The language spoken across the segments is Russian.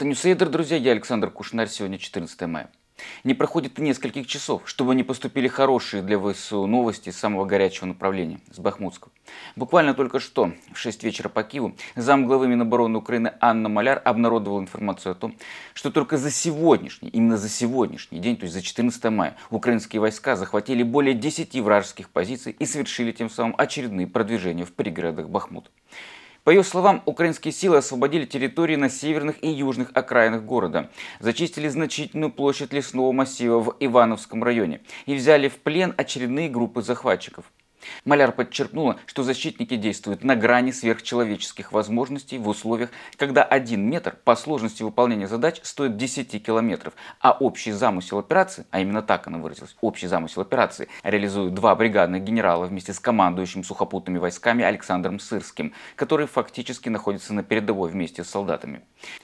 Это Ньюсейдер, друзья, я Александр Кушнар, сегодня 14 мая. Не проходит и нескольких часов, чтобы не поступили хорошие для ВСУ новости из самого горячего направления, с Бахмутского. Буквально только что, в 6 вечера по Киеву, замглавы Минобороны Украины Анна Маляр обнародовала информацию о том, что только за сегодняшний, именно за сегодняшний день, то есть за 14 мая, украинские войска захватили более 10 вражеских позиций и совершили тем самым очередные продвижения в пригородах Бахмута. По ее словам, украинские силы освободили территории на северных и южных окраинах города, зачистили значительную площадь лесного массива в Ивановском районе и взяли в плен очередные группы захватчиков. Маляр подчеркнула, что защитники действуют на грани сверхчеловеческих возможностей в условиях, когда один метр по сложности выполнения задач стоит 10 километров, а общий замысел операции, а именно так она выразилась, общий замысел операции реализуют два бригадных генерала вместе с командующим сухопутными войсками Александром Сырским, который фактически находится на передовой вместе с солдатами.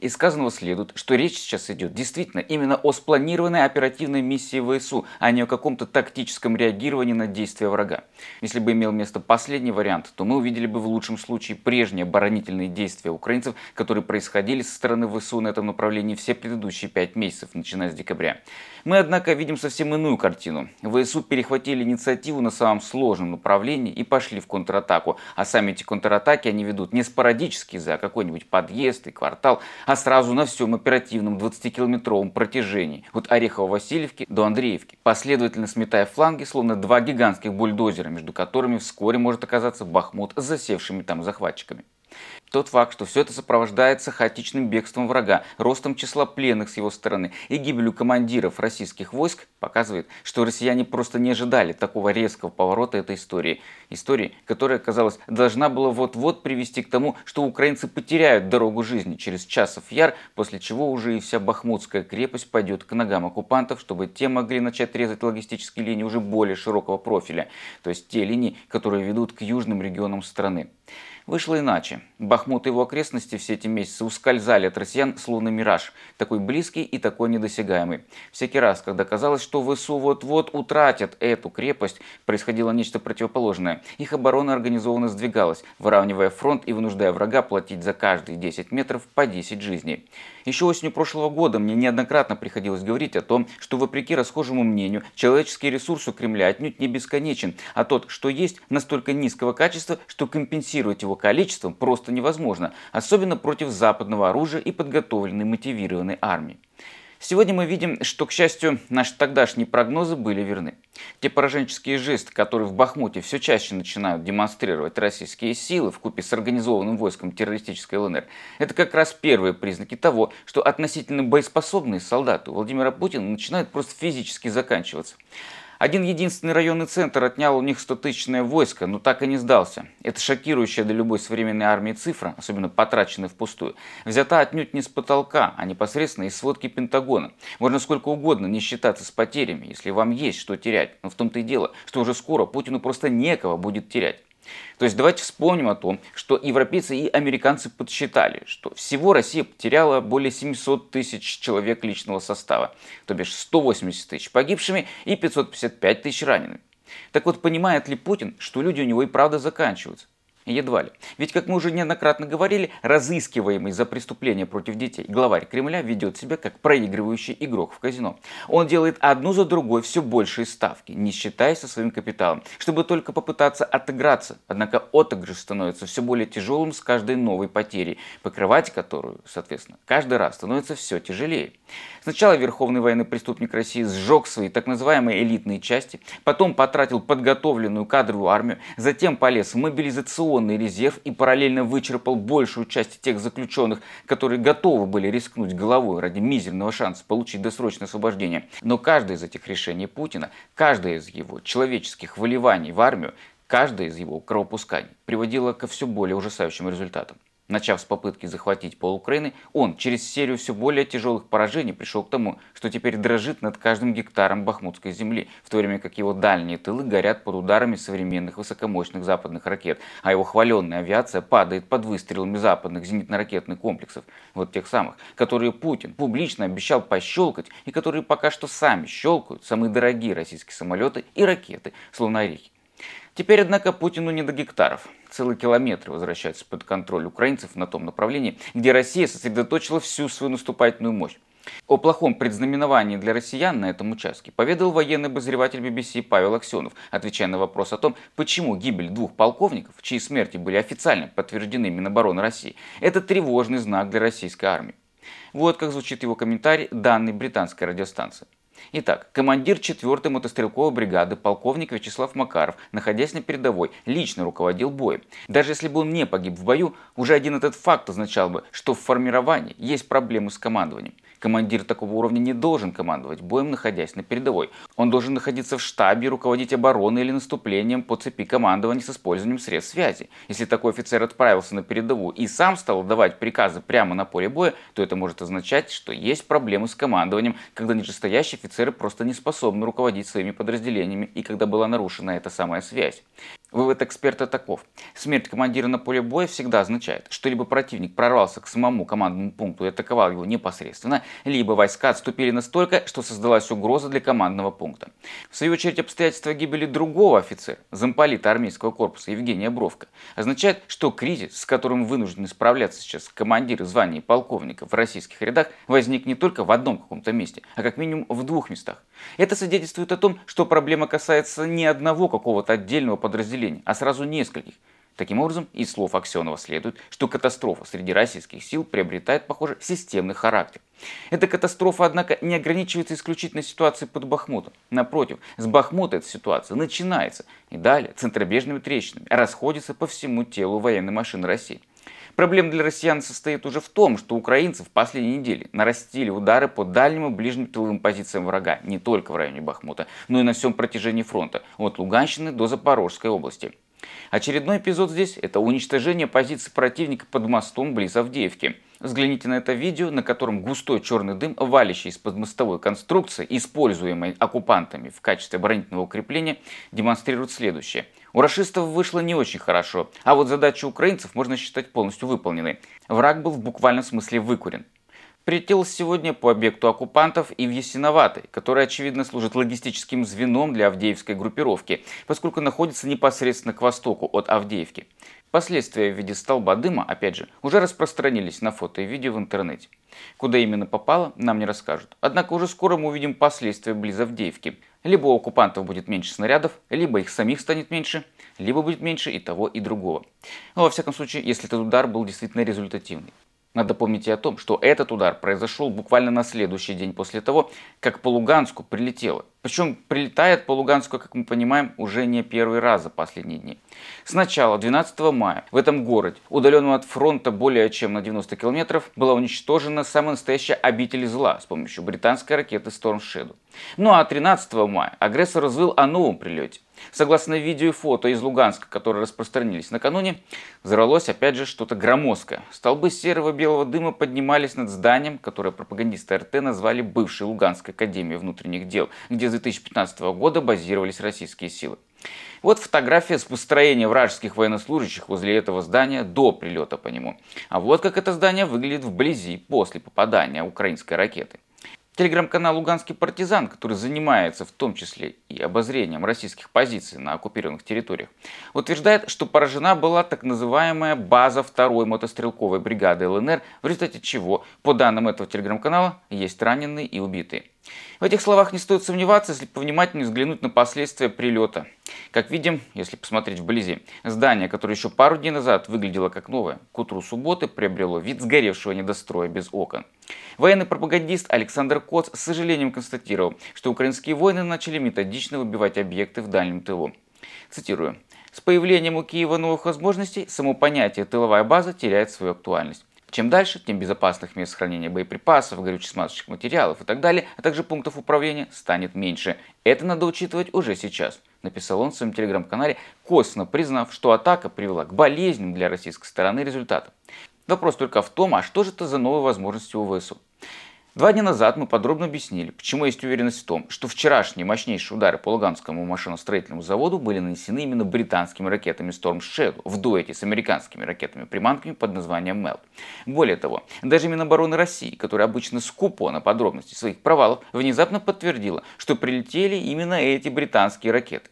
Из сказанного следует, что речь сейчас идет действительно именно о спланированной оперативной миссии ВСУ, а не о каком-то тактическом реагировании на действия врага. Если бы имел место последний вариант, то мы увидели бы в лучшем случае прежние оборонительные действия украинцев, которые происходили со стороны ВСУ на этом направлении все предыдущие пять месяцев, начиная с декабря. Мы, однако, видим совсем иную картину. ВСУ перехватили инициативу на самом сложном направлении и пошли в контратаку. А сами эти контратаки они ведут не спорадически за какой-нибудь подъезд и квартал, а сразу на всем оперативном 20-километровом протяжении от Орехово-Васильевки до Андреевки, последовательно сметая фланги, словно два гигантских бульдозера, между которыми вскоре может оказаться Бахмут с засевшими там захватчиками. Тот факт, что все это сопровождается хаотичным бегством врага, ростом числа пленных с его стороны и гибелью командиров российских войск, показывает, что россияне просто не ожидали такого резкого поворота этой истории. Истории, которая, казалось, должна была вот-вот привести к тому, что украинцы потеряют дорогу жизни через часов яр, после чего уже и вся Бахмутская крепость пойдет к ногам оккупантов, чтобы те могли начать резать логистические линии уже более широкого профиля, то есть те линии, которые ведут к южным регионам страны. Вышло иначе. Бахмут и его окрестности все эти месяцы ускользали от россиян, словно мираж. Такой близкий и такой недосягаемый. Всякий раз, когда казалось, что ВСУ вот-вот утратят эту крепость, происходило нечто противоположное. Их оборона организованно сдвигалась, выравнивая фронт и вынуждая врага платить за каждые 10 метров по 10 жизней. Еще осенью прошлого года мне неоднократно приходилось говорить о том, что вопреки расхожему мнению, человеческий ресурс у Кремля отнюдь не бесконечен, а тот, что есть, настолько низкого качества, что компенсирует компенсировать его количеством просто невозможно, особенно против западного оружия и подготовленной мотивированной армии. Сегодня мы видим, что, к счастью, наши тогдашние прогнозы были верны. Те пораженческие жесты, которые в Бахмуте все чаще начинают демонстрировать российские силы в купе с организованным войском террористической ЛНР, это как раз первые признаки того, что относительно боеспособные солдаты Владимира Путина начинают просто физически заканчиваться. Один единственный районный центр отнял у них 100-тысячное войско, но так и не сдался. Это шокирующая для любой современной армии цифра, особенно потраченная впустую, взята отнюдь не с потолка, а непосредственно из сводки Пентагона. Можно сколько угодно не считаться с потерями, если вам есть что терять. Но в том-то и дело, что уже скоро Путину просто некого будет терять. То есть давайте вспомним о том, что европейцы и американцы подсчитали, что всего Россия потеряла более 700 тысяч человек личного состава, то бишь 180 тысяч погибшими и 555 тысяч ранеными. Так вот, понимает ли Путин, что люди у него и правда заканчиваются? Едва ли. Ведь, как мы уже неоднократно говорили, разыскиваемый за преступление против детей главарь Кремля ведет себя как проигрывающий игрок в казино. Он делает одну за другой все большие ставки, не считаясь со своим капиталом, чтобы только попытаться отыграться. Однако отыгрыш становится все более тяжелым с каждой новой потерей, покрывать которую, соответственно, каждый раз становится все тяжелее. Сначала верховный военный преступник России сжег свои так называемые элитные части, потом потратил подготовленную кадровую армию, затем полез в мобилизационный мобилизационный резерв и параллельно вычерпал большую часть тех заключенных, которые готовы были рискнуть головой ради мизерного шанса получить досрочное освобождение. Но каждое из этих решений Путина, каждое из его человеческих выливаний в армию, каждое из его кровопусканий приводило ко все более ужасающим результатам. Начав с попытки захватить пол Украины, он через серию все более тяжелых поражений пришел к тому, что теперь дрожит над каждым гектаром бахмутской земли, в то время как его дальние тылы горят под ударами современных высокомощных западных ракет, а его хваленная авиация падает под выстрелами западных зенитно-ракетных комплексов, вот тех самых, которые Путин публично обещал пощелкать и которые пока что сами щелкают самые дорогие российские самолеты и ракеты, словно орехи. Теперь, однако, Путину не до гектаров. Целые километры возвращаются под контроль украинцев на том направлении, где Россия сосредоточила всю свою наступательную мощь. О плохом предзнаменовании для россиян на этом участке поведал военный обозреватель BBC Павел Аксенов, отвечая на вопрос о том, почему гибель двух полковников, чьи смерти были официально подтверждены Минобороны России, это тревожный знак для российской армии. Вот как звучит его комментарий данной британской радиостанции. Итак, командир 4-й мотострелковой бригады полковник Вячеслав Макаров, находясь на передовой, лично руководил боем. Даже если бы он не погиб в бою, уже один этот факт означал бы, что в формировании есть проблемы с командованием. Командир такого уровня не должен командовать боем, находясь на передовой. Он должен находиться в штабе, руководить обороной или наступлением по цепи командования с использованием средств связи. Если такой офицер отправился на передовую и сам стал давать приказы прямо на поле боя, то это может означать, что есть проблемы с командованием, когда нижестоящие офицеры просто не способны руководить своими подразделениями и когда была нарушена эта самая связь. Вывод эксперта таков. Смерть командира на поле боя всегда означает, что либо противник прорвался к самому командному пункту и атаковал его непосредственно, либо войска отступили настолько, что создалась угроза для командного пункта. В свою очередь обстоятельства гибели другого офицера, замполита армейского корпуса Евгения Бровка, означает, что кризис, с которым вынуждены справляться сейчас командиры звания полковника в российских рядах, возник не только в одном каком-то месте, а как минимум в двух местах. Это свидетельствует о том, что проблема касается не одного какого-то отдельного подразделения подразделений, а сразу нескольких. Таким образом, из слов Аксенова следует, что катастрофа среди российских сил приобретает, похоже, системный характер. Эта катастрофа, однако, не ограничивается исключительно ситуацией под Бахмутом. Напротив, с Бахмута эта ситуация начинается и далее центробежными трещинами расходится по всему телу военной машины России. Проблема для россиян состоит уже в том, что украинцы в последние недели нарастили удары по дальним и ближним тыловым позициям врага, не только в районе Бахмута, но и на всем протяжении фронта, от Луганщины до Запорожской области. Очередной эпизод здесь – это уничтожение позиции противника под мостом близ Авдеевки. Взгляните на это видео, на котором густой черный дым, валящий из-под мостовой конструкции, используемой оккупантами в качестве оборонительного укрепления, демонстрирует следующее – у рашистов вышло не очень хорошо, а вот задачи украинцев можно считать полностью выполненной. Враг был в буквальном смысле выкурен. Прилетел сегодня по объекту оккупантов и в Ясиноватой, который, очевидно, служит логистическим звеном для Авдеевской группировки, поскольку находится непосредственно к востоку от Авдеевки. Последствия в виде столба дыма, опять же, уже распространились на фото и видео в интернете. Куда именно попало, нам не расскажут. Однако уже скоро мы увидим последствия близ Авдеевки. Либо у оккупантов будет меньше снарядов, либо их самих станет меньше, либо будет меньше и того, и другого. Но во всяком случае, если этот удар был действительно результативный. Надо помнить и о том, что этот удар произошел буквально на следующий день после того, как по Луганску прилетело. Причем прилетает по Луганску, как мы понимаем, уже не первый раз за последние дни. Сначала 12 мая в этом городе, удаленном от фронта более чем на 90 километров, была уничтожена самая настоящая обитель зла с помощью британской ракеты Storm Shadow. Ну а 13 мая агрессор развил о новом прилете. Согласно видео и фото из Луганска, которые распространились накануне, взорвалось опять же что-то громоздкое. Столбы серого-белого дыма поднимались над зданием, которое пропагандисты РТ назвали бывшей Луганской академией внутренних дел, где с 2015 года базировались российские силы. Вот фотография с построения вражеских военнослужащих возле этого здания до прилета по нему. А вот как это здание выглядит вблизи после попадания украинской ракеты. Телеграм-канал «Луганский партизан», который занимается в том числе и обозрением российских позиций на оккупированных территориях, утверждает, что поражена была так называемая база второй мотострелковой бригады ЛНР, в результате чего, по данным этого телеграм-канала, есть раненые и убитые. В этих словах не стоит сомневаться, если повнимательнее взглянуть на последствия прилета. Как видим, если посмотреть вблизи, здание, которое еще пару дней назад выглядело как новое, к утру субботы приобрело вид сгоревшего недостроя без окон. Военный пропагандист Александр Коц с сожалением констатировал, что украинские войны начали методично выбивать объекты в дальнем тылу. Цитирую. «С появлением у Киева новых возможностей само понятие «тыловая база» теряет свою актуальность. Чем дальше, тем безопасных мест хранения боеприпасов, горючих смазочных материалов и так далее, а также пунктов управления станет меньше. Это надо учитывать уже сейчас, написал он в своем телеграм-канале, косвенно признав, что атака привела к болезням для российской стороны результатам. Вопрос только в том, а что же это за новые возможности у ВСУ? Два дня назад мы подробно объяснили, почему есть уверенность в том, что вчерашние мощнейшие удары по Луганскому машиностроительному заводу были нанесены именно британскими ракетами Storm Shadow в дуэте с американскими ракетами-приманками под названием MELT. Более того, даже Минобороны России, которая обычно скупо на подробности своих провалов, внезапно подтвердила, что прилетели именно эти британские ракеты.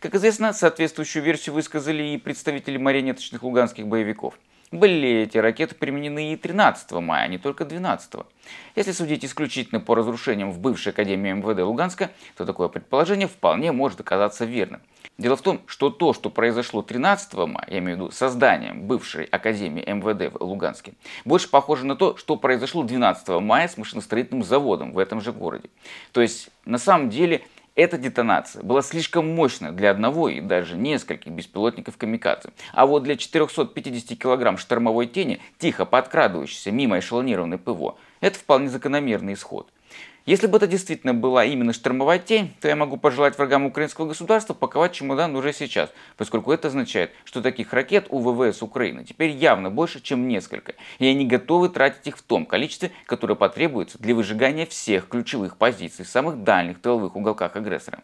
Как известно, соответствующую версию высказали и представители марионеточных луганских боевиков – были эти ракеты применены и 13 мая, а не только 12. го Если судить исключительно по разрушениям в бывшей Академии МВД Луганска, то такое предположение вполне может оказаться верным. Дело в том, что то, что произошло 13 мая, я имею в виду созданием бывшей Академии МВД в Луганске, больше похоже на то, что произошло 12 мая с машиностроительным заводом в этом же городе. То есть, на самом деле, эта детонация была слишком мощной для одного и даже нескольких беспилотников «Камикадзе». А вот для 450 кг штормовой тени, тихо подкрадывающейся мимо эшелонированной ПВО, это вполне закономерный исход – если бы это действительно была именно штормовая тень, то я могу пожелать врагам украинского государства паковать чемодан уже сейчас, поскольку это означает, что таких ракет у ВВС Украины теперь явно больше, чем несколько, и они готовы тратить их в том количестве, которое потребуется для выжигания всех ключевых позиций в самых дальних тыловых уголках агрессора.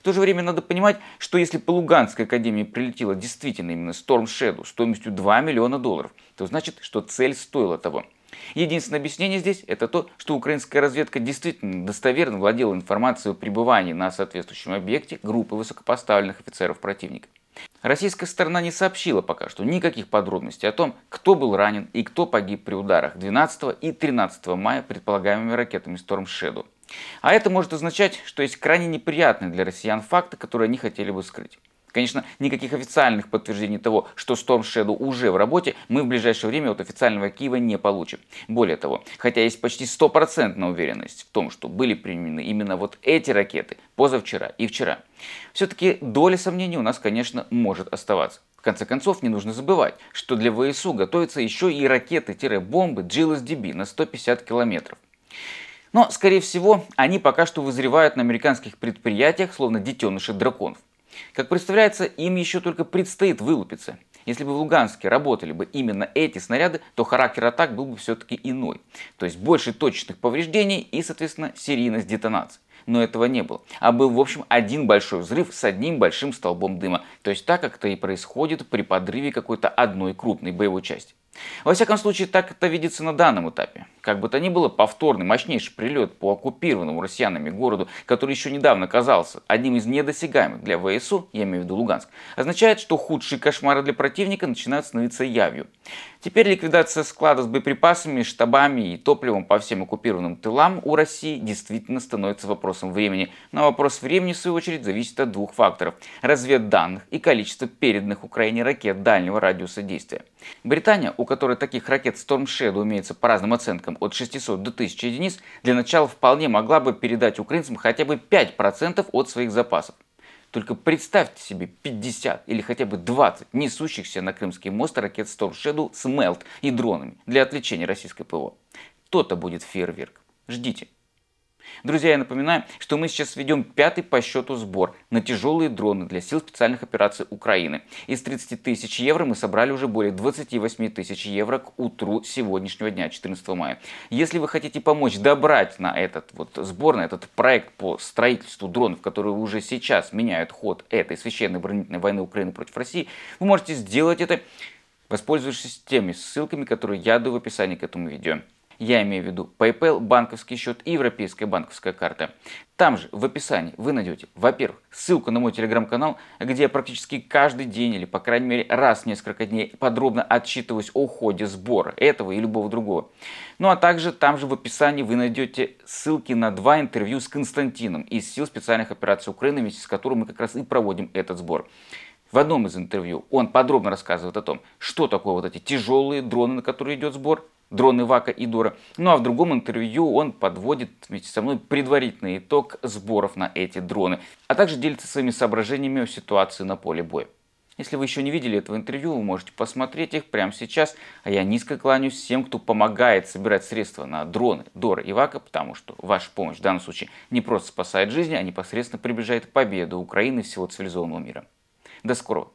В то же время надо понимать, что если по Луганской академии прилетела действительно именно Storm Shadow стоимостью 2 миллиона долларов, то значит, что цель стоила того – Единственное объяснение здесь – это то, что украинская разведка действительно достоверно владела информацией о пребывании на соответствующем объекте группы высокопоставленных офицеров противника. Российская сторона не сообщила пока что никаких подробностей о том, кто был ранен и кто погиб при ударах 12 и 13 мая предполагаемыми ракетами Storm Shadow. А это может означать, что есть крайне неприятные для россиян факты, которые они хотели бы скрыть. Конечно, никаких официальных подтверждений того, что Storm Shadow уже в работе, мы в ближайшее время от официального Киева не получим. Более того, хотя есть почти стопроцентная уверенность в том, что были применены именно вот эти ракеты позавчера и вчера, все-таки доля сомнений у нас, конечно, может оставаться. В конце концов, не нужно забывать, что для ВСУ готовятся еще и ракеты-бомбы GLSDB на 150 километров. Но, скорее всего, они пока что вызревают на американских предприятиях, словно детеныши драконов. Как представляется, им еще только предстоит вылупиться. Если бы в Луганске работали бы именно эти снаряды, то характер атак был бы все-таки иной. То есть больше точечных повреждений и, соответственно, серийность детонаций. Но этого не было. А был, в общем, один большой взрыв с одним большим столбом дыма. То есть так, как это и происходит при подрыве какой-то одной крупной боевой части. Во всяком случае, так это видится на данном этапе как бы то ни было, повторный мощнейший прилет по оккупированному россиянами городу, который еще недавно казался одним из недосягаемых для ВСУ, я имею в виду Луганск, означает, что худшие кошмары для противника начинают становиться явью. Теперь ликвидация склада с боеприпасами, штабами и топливом по всем оккупированным тылам у России действительно становится вопросом времени. Но вопрос времени, в свою очередь, зависит от двух факторов – разведданных и количества переданных Украине ракет дальнего радиуса действия. Британия, у которой таких ракет Storm Shadow имеется по разным оценкам от 600 до 1000 единиц для начала вполне могла бы передать украинцам хотя бы 5% от своих запасов. Только представьте себе 50 или хотя бы 20 несущихся на Крымский мост ракет Storm Shadow с мелт и дронами для отвлечения российской ПВО. То-то будет фейерверк. Ждите. Друзья, я напоминаю, что мы сейчас ведем пятый по счету сбор на тяжелые дроны для сил специальных операций Украины. Из 30 тысяч евро мы собрали уже более 28 тысяч евро к утру сегодняшнего дня, 14 мая. Если вы хотите помочь добрать на этот вот сбор, на этот проект по строительству дронов, которые уже сейчас меняют ход этой священной оборонительной войны Украины против России, вы можете сделать это, воспользовавшись теми ссылками, которые я даю в описании к этому видео. Я имею в виду PayPal, банковский счет и европейская банковская карта. Там же в описании вы найдете, во-первых, ссылку на мой телеграм-канал, где я практически каждый день или, по крайней мере, раз в несколько дней подробно отчитываюсь о ходе сбора этого и любого другого. Ну а также там же в описании вы найдете ссылки на два интервью с Константином из сил специальных операций Украины, вместе с которым мы как раз и проводим этот сбор. В одном из интервью он подробно рассказывает о том, что такое вот эти тяжелые дроны, на которые идет сбор, дроны Вака и Дора. Ну а в другом интервью он подводит вместе со мной предварительный итог сборов на эти дроны, а также делится своими соображениями о ситуации на поле боя. Если вы еще не видели этого интервью, вы можете посмотреть их прямо сейчас. А я низко кланяюсь всем, кто помогает собирать средства на дроны Дора и Вака, потому что ваша помощь в данном случае не просто спасает жизни, а непосредственно приближает победу Украины и всего цивилизованного мира. До скорого!